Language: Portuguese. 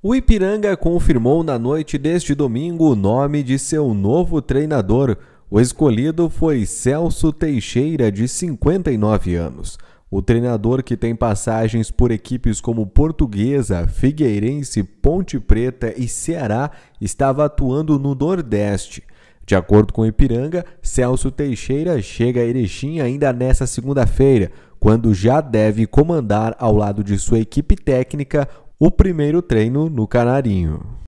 O Ipiranga confirmou na noite deste domingo o nome de seu novo treinador. O escolhido foi Celso Teixeira, de 59 anos. O treinador que tem passagens por equipes como Portuguesa, Figueirense, Ponte Preta e Ceará estava atuando no Nordeste. De acordo com o Ipiranga, Celso Teixeira chega a Erechim ainda nesta segunda-feira, quando já deve comandar ao lado de sua equipe técnica o primeiro treino no Canarinho.